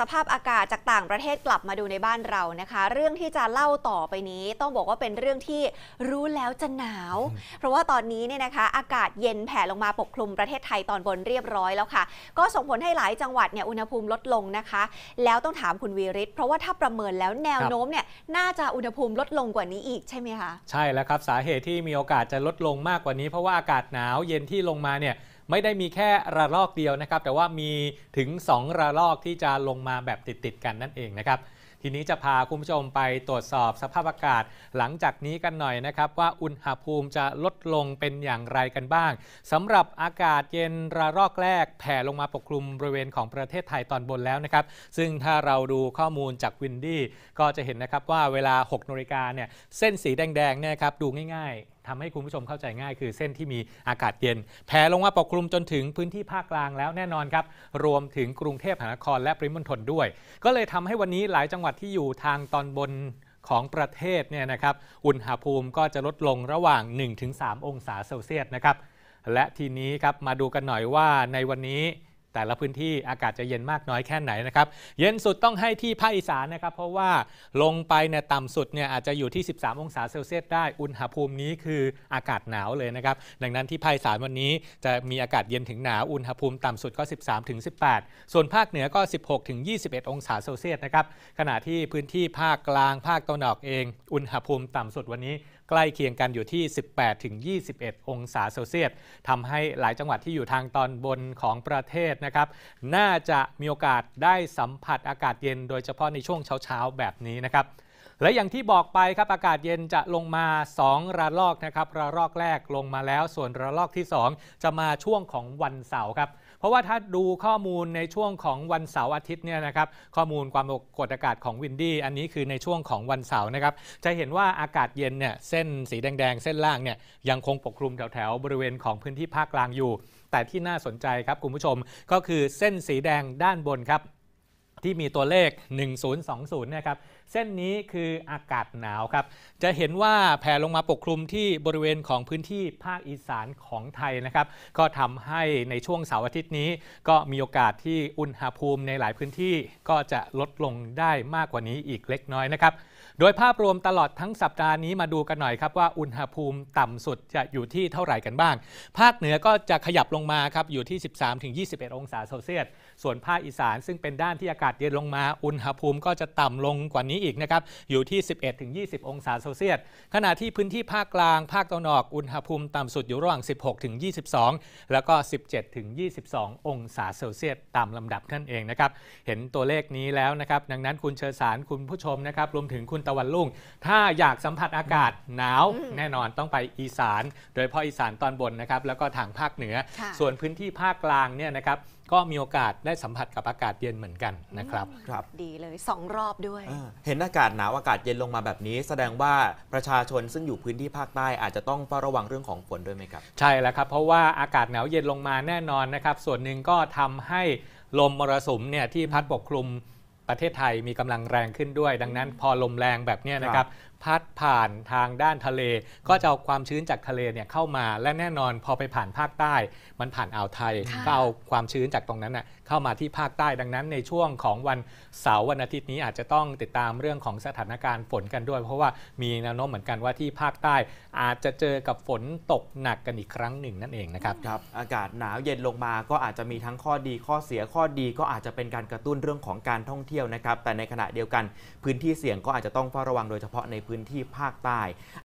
สภาพอากาศจากต่างประเทศกลับมาดูในบ้านเรานะคะ เรื่องที่จะเล่าต่อไปนี้ต้องบอกว่าเป็นเรื่องที่รู้แล้วจะหนาว เพราะว่าตอนนี้เนี่ยนะคะ อากาศเย็นแผ่ลงมาปกคลุมประเทศไทยตอนบนเรียบร้อยแล้วค่ะ ก็ส่งผลให้หลายจังหวัดเนี่ยอุณหภูมิลดลงนะคะ แล้วต้องถามคุณวีริศเพราะว่าถ้าประเมินแล้วแนวโน้มเนี่ยน่าจะอุณหภูมิลดลงกว่านี้อีกใช่ไหมคะใช่แล้วครับสาเหตุที่มีโอกาสจะลดลงมากกว่านี้ เพราะว่าอากาศหนาวเย็นที่ลงมาเนี่ยไม่ได้มีแค่ระลอกเดียวนะครับ แต่ว่ามีถึง 2 ระลอกที่จะลงมาแบบติดๆ กันนั่นเองนะครับทีนี้จะพาคุณผู้ชมไปตรวจสอบสภาพอากาศ หลังจากนี้กันหน่อยนะครับ ว่าอุณหภูมิจะลดลงเป็นอย่างไรกันบ้าง สำหรับอากาศเย็นระลอกแรก แผ่ลงมาปกคลุมบริเวณของประเทศไทยตอนบนแล้วนะครับ ซึ่งถ้าเราดูข้อมูลจากวินดี้ก็จะเห็นนะครับว่าเวลา6นาฬิกาเนี่ยเส้นสีแดงๆเนี่ยครับดูง่าย ๆทำให้คุณผู้ชมเข้าใจง่าย คือเส้นที่มีอากาศเย็นแผ่ลงมาปกคลุมจนถึงพื้นที่ภาคกลางแล้วแน่นอนครับรวมถึงกรุงเทพมหานคร และปริมณฑลด้วย ก็เลยทำให้วันนี้หลายจังหวัดที่อยู่ทางตอนบนของประเทศเนี่ยนะครับ อุณหภูมิก็จะลดลงระหว่าง 1-3 องศาเซลเซียสนะครับ และทีนี้ครับมาดูกันหน่อยว่าในวันนี้แต่ละพื้นที่อากาศจะเย็นมากน้อยแค่ไหนนะครับ เย็นสุดต้องให้ที่ภาคอีสานนะครับ เพราะว่าลงไปเนี่ยต่ำสุดเนี่ยอาจจะอยู่ที่ 13 องศาเซลเซียสได้ อุณหภูมินี้คืออากาศหนาวเลยนะครับ ดังนั้นที่ภาคอีสานวันนี้ จะมีอากาศเย็นถึงหนาวอุณหภูมิต่ำสุดก็ 13 18 ส่วนภาคเหนือก็ 16 21 องศาเซลเซียสนะครับ ขณะที่พื้นที่ภาคกลาง ภาคตะวันออกเอง อุณหภูมิต่ำสุดวันนี้ใกล้เคียงกันอยู่ที่ 18 ถึง 21 องศาเซลเซียสทำให้หลายจังหวัดที่อยู่ทางตอนบนของประเทศนะครับ น่าจะมีโอกาสได้สัมผัสอากาศเย็นโดยเฉพาะในช่วงเช้าๆ แบบนี้นะครับและอย่างที่บอกไปครับอากาศเย็นจะลงมา 2 ระลอกนะครับระลอกแรกลงมาแล้ว ส่วนระลอกที่ 2 จะมาช่วงของวันเสาร์ครับเพราะว่าถ้าดูข้อมูลในช่วงของวันเสาร์อาทิตย์เนี่ยนะครับข้อมูลความกดอากาศของวินดี้อันนี้คือในช่วงของวันเสาร์นะครับจะเห็นว่าอากาศเย็นเนี่ยเส้นสีแดง ๆ เส้นล่างเนี่ยยังคงปกคลุมแถวๆ บริเวณของพื้นที่ภาคกลางอยู่ แต่ที่น่าสนใจครับคุณผู้ชมก็คือเส้นสีแดงด้านบนครับที่มีตัวเลข 1020นะครับ เส้นนี้คืออากาศหนาวครับ จะเห็นว่าแผ่ลงมาปกคลุมที่บริเวณของพื้นที่ภาคอีสานของไทยนะครับ ก็ทำให้ในช่วงเสาร์อาทิตย์นี้ ก็มีโอกาสที่อุณหภูมิในหลายพื้นที่ก็จะลดลงได้มากกว่านี้อีกเล็กน้อยนะครับโดยภาพรวมตลอดทั้งสัปดาห์นี้มาดูกันหน่อยครับว่าอุณหภูมิต่ำสุดจะอยู่ที่เท่าไหร่กันบ้าง ภาคเหนือก็จะขยับลงมาครับอยู่ที่ 13-21 องศาเซลเซียสส่วนภาคอีสานซึ่งเป็นด้านที่อากาศเย็นลงมา อุณหภูมิก็จะต่ำลงกว่านี้อีกนะครับอยู่ที่ 11-20 องศาเซลเซียสขณะที่พื้นที่ภาคกลางภาคตะวันออกอุณหภูมิต่ำสุดอยู่ระหว่าง 16-22 แล้วก็ 17-22 องศาเซลเซียสตามลำดับนั่นเองนะครับเห็นตัวเลขนี้แล้วนะครับดังนั้นคุณเชอสารคุณผู้ชมนะครับรวมถึงคุณตะวันลุ่ง ถ้าอยากสัมผัสอากาศหนาวแน่นอนต้องไปอีสาน โดยเฉพาะอีสานตอนบนนะครับแล้วก็ทางภาคเหนือ ส่วนพื้นที่ภาคกลางเนี่ยนะครับก็มีโอกาสได้สัมผัสกับอากาศเย็นเหมือนกันนะครับครับ ดีเลย 2 รอบด้วย เห็นอากาศหนาวอากาศเย็นลงมาแบบนี้ แสดงว่าประชาชนซึ่งอยู่พื้นที่ภาคใต้อาจจะต้องเฝ้าระวังเรื่องของฝนด้วยไหมครับ ใช่แล้วครับเพราะว่าอากาศหนาวเย็นลงมาแน่นอนนะครับส่วนหนึ่งก็ทำให้ลมมรสุมเนี่ยที่พัดปกคลุมประเทศไทยมีกำลังแรงขึ้นด้วย ดังนั้นพอลมแรงแบบนี้นะครับพัดผ่านทางด้านทะเล ก็จะเอาความชื้นจากทะเลเนี่ยเข้ามา และแน่นอนพอไปผ่านภาคใต้ มันผ่านอ่าวไทยก็เอาความชื้นจากตรงนั้นน่ะเข้ามาที่ภาคใต้ดังนั้นในช่วงของวันเสาร์วันอาทิตย์นี้อาจจะต้องติดตามเรื่องของสถานการณ์ฝนกันด้วย เพราะว่ามีแนวโน้มเหมือนกันว่าที่ภาคใต้อาจจะเจอกับฝนตกหนักกันอีกครั้งหนึ่ง นั่นเองนะครับครับอากาศหนาวเย็นลงมาก็อาจจะมีทั้งข้อดีข้อเสียข้อดีก็อาจจะเป็นการกระตุ้นเรื่องของการท่องเที่ยวที่ยวนะครับแต่ในขณะเดียวกันพื้นที่เสี่ยงก็อาจจะต้องเฝ้าระวังโดยเฉพาะในพื้นที่ภาคใต้